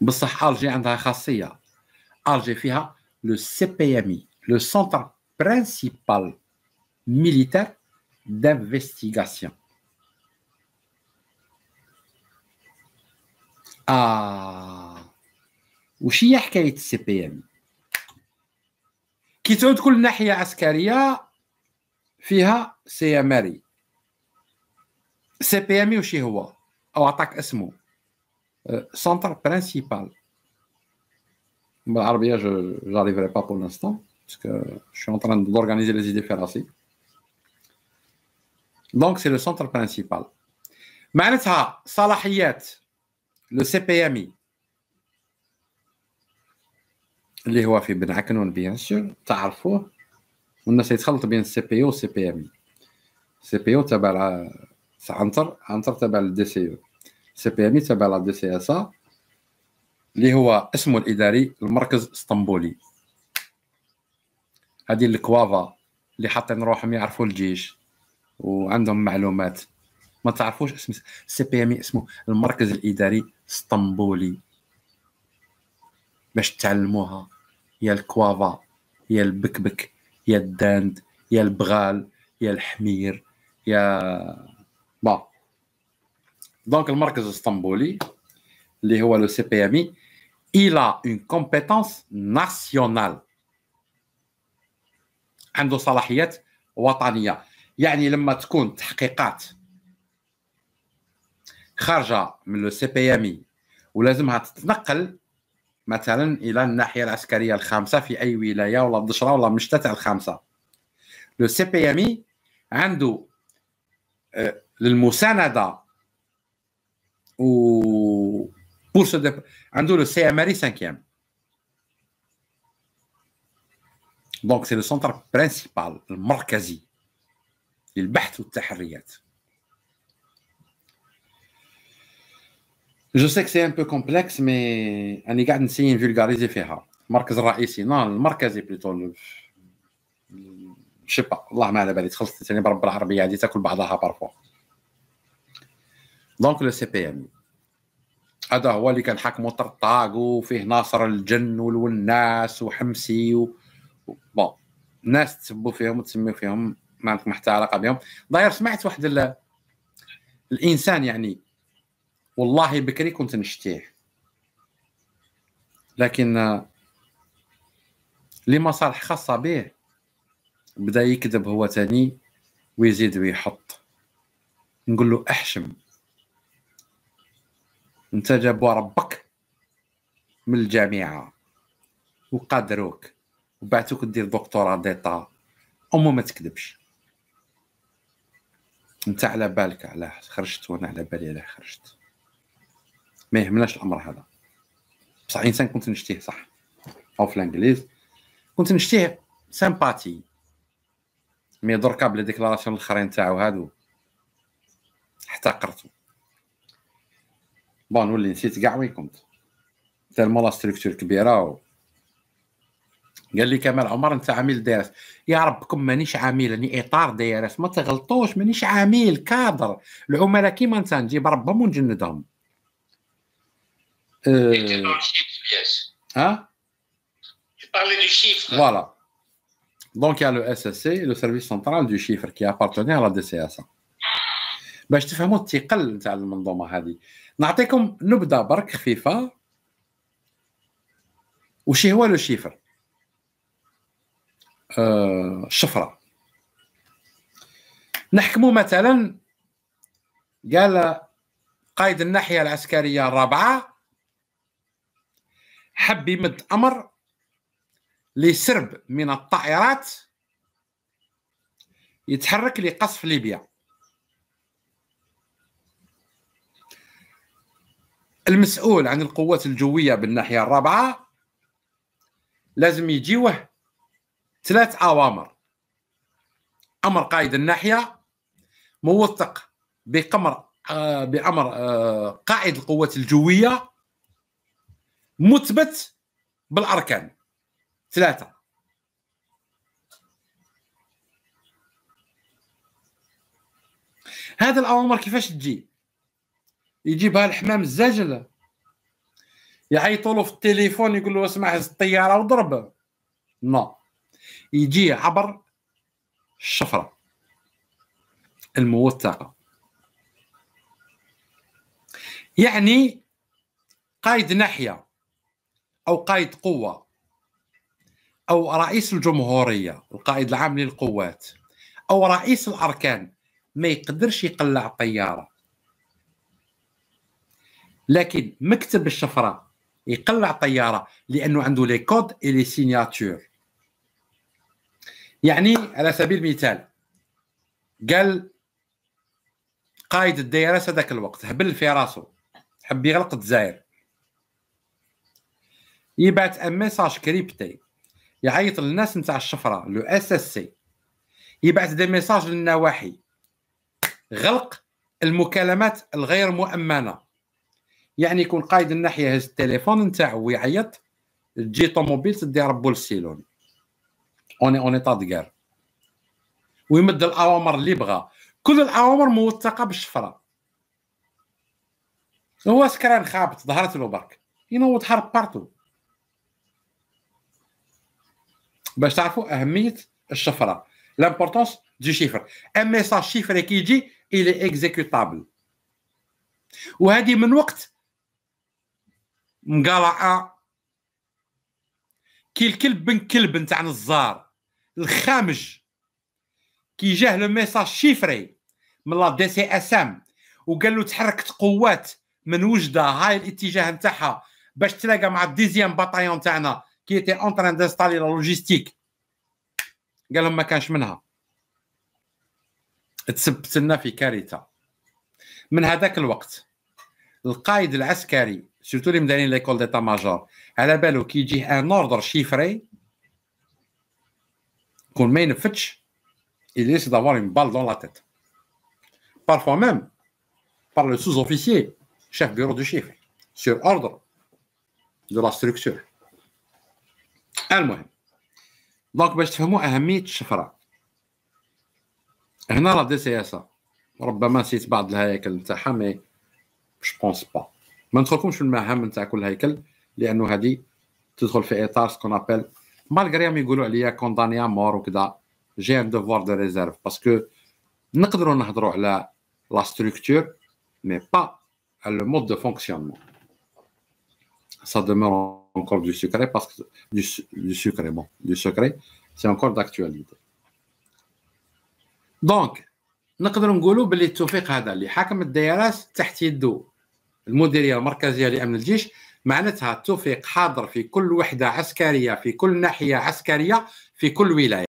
بصح الجي عندها خاصيه الجي فيها لو سي بي ام اي لو سونتر برينسيبال ميليتير d'investigation. آه وش هي حكاية السي بي ام كي تعود كل ناحية عسكرية فيها سي ام اري سي بي ام وش هو أو عطاك اسمه Euh, centre principal. Bah, Arbia, je n'arriverai pas pour l'instant, parce je suis en train d'organiser les idées faire Donc, c'est le centre principal. Manetha, le CPMI. L'Ihwafi Ben Hakanon, bien sûr, Tarfo. On essaie de faire le CPO, CPMI. CPO, c'est un centre, un centre, c'est DCE. سي بي ام تابع لا دي سي اس اللي هو اسمه الاداري المركز الاسطنبولي هذه الكوافا اللي حاطين روحهم يعرفوا الجيش وعندهم معلومات ما تعرفوش اسم سي بي ام اسمه المركز الاداري الاسطنبولي باش تعلموها يا الكوافا يا البكبك يا الداند يا البغال يا الحمير يا با دونك المركز الاسطنبولي اللي هو لو سي بي ام اي الى اون كومبيتونس ناسيونال عنده صلاحيات وطنيه يعني لما تكون تحقيقات خارجه من لو سي بي ام ولازمها تتنقل مثلا الى الناحيه العسكريه الخامسه في اي ولايه ولا الدشره ولا مشتى تاع الخامسه لو سي بي ام عنده للمسانده Ou pour ce Ando, le CMR est cinquième. Donc, c'est le centre principal, le Markazi, le Baht ou Je sais que c'est un peu complexe, mais on est capable de vulgariser faire. مركز الرئيسي نون المركزي بليتو شي با الله ما على بالي تخلصت ثاني بالعربيه هذه تاكل بعضها بارفوا دونك لو سي بي ام هذا هو اللي كان حاكمو طرطاق وفيه ناصر الجن والناس وحمسي و... بون ناس تسبوا فيهم وتسميو فيهم ما عندكم حتى علاقه بهم داير سمعت واحد ال... الانسان يعني والله بكري كنت نشتيه لكن لمصالح خاصه به بدا يكذب هو تاني ويزيد ويحط نقول له احشم انت جابوا ربك من الجامعه وقادروك وبعتوك دير دكتوراه ديتا امو ما تكذبش انت على بالك على خرجت وانا على بالي على خرجت ما يهمناش الامر هذا بصح انسان كنت نشتيه صح او في الانجليز كنت نشتيه سامباتي مي دركا بلا ديكلاراسيون الاخرين تاعو هادو احتقرتو بون ولي نسيت كاع وين كنت تالما لا ستركتور كبيره و... قال لي كمال عمر انت عميل دي ار يا ربكم مانيش عميل راني اطار دي ار ما تغلطوش مانيش عميل كادر العملاء كيما انت نجيب ربهم ونجندهم أه... ها Voilà. Donc il y a le SSC, le service central du chiffre qui appartenait à la DCSA. باش تفهموا الثقل نتاع المنظومه هذه نعطيكم نبذه برك خفيفه وشي هو لو شيفر آه الشفره نحكموا مثلا قال قائد الناحيه العسكريه الرابعه حب يمد امر لسرب من الطائرات يتحرك لقصف ليبيا المسؤول عن القوات الجويه بالناحيه الرابعه لازم يجيوه ثلاث اوامر امر قائد الناحيه موثق بقمر آه بامر آه قائد القوات الجويه مثبت بالاركان ثلاثه هذا الاوامر كيفاش تجي يجيبها الحمام الزاجل يعيطوا له في التليفون يقول له اسمع هز الطياره وضرب نو يجي عبر الشفره الموثقه يعني قائد ناحيه او قائد قوه او رئيس الجمهوريه القائد العام للقوات او رئيس الاركان ما يقدرش يقلع طياره لكن مكتب الشفره يقلع طياره لانه عنده لي كود اي لي سيناتور يعني على سبيل المثال قال قائد الدائره هذاك الوقت هبل في راسه حب يغلق الجزائر يبعث ان ميساج كريبتي يعيط للناس نتاع الشفره لو اس اس سي يبعث دي ميساج للنواحي غلق المكالمات الغير مؤمنه يعني يكون قايد الناحيه هز التليفون نتاعو ويعيط تجي طوموبيل تدي ربو للسيلون اوني اوني طا دكار ويمد الاوامر اللي بغا كل الاوامر موثقه بالشفره هو سكران خابط ظهرت له برك ينوض حرب بارتو باش تعرفوا اهميه الشفره لامبورتونس دو شيفر ان ميساج شيفري كي يجي الي اكزيكوتابل وهذه من وقت مقلعه كي الكلب بن كلب نتاع نزار الخامج كي جاه لو ميساج شيفري من لا دي سي اس ام وقال له تحركت قوات من وجده هاي الاتجاه نتاعها باش تلاقى مع الديزيام باتايون تاعنا كي تي اون تران دانستالي لا لوجيستيك قال لهم ما كانش منها تسبت لنا في كارثه من هذاك الوقت القائد العسكري سيرتو اللي مدانين ليكول ديتا ماجور على بالو كي يجيه ان اوردر شيفري كون ما ينفذش il risque اون بال balle لا تيت بارفوا Parfois بار لو le sous-officier, chef bureau du chiffre, sur ordre de la المهم دونك باش تفهموا اهميه الشفره هنا لا دي سي سياسه إيه. ربما نسيت بعض الهياكل نتاعها مي جو بونس با ما ندخلكمش في المهام نتاع كل هيكل لانه هذه تدخل في اطار سكون ابل مالغري ما يقولوا عليا كوندانيا مور وكذا جي ان دوفوار دو ريزيرف باسكو نقدروا نهضروا على لا ستركتور مي با على لو مود دو فونكسيونمون سا دومور انكور دو سكري باسكو دو سكري بون دو سكري سي انكور داكتواليتي دونك Donc, نقدر نقولوا باللي التوفيق هذا اللي حاكم الدائرات تحت يده المديريه المركزيه لامن الجيش معناتها التوفيق حاضر في كل وحده عسكريه في كل ناحيه عسكريه في كل ولايه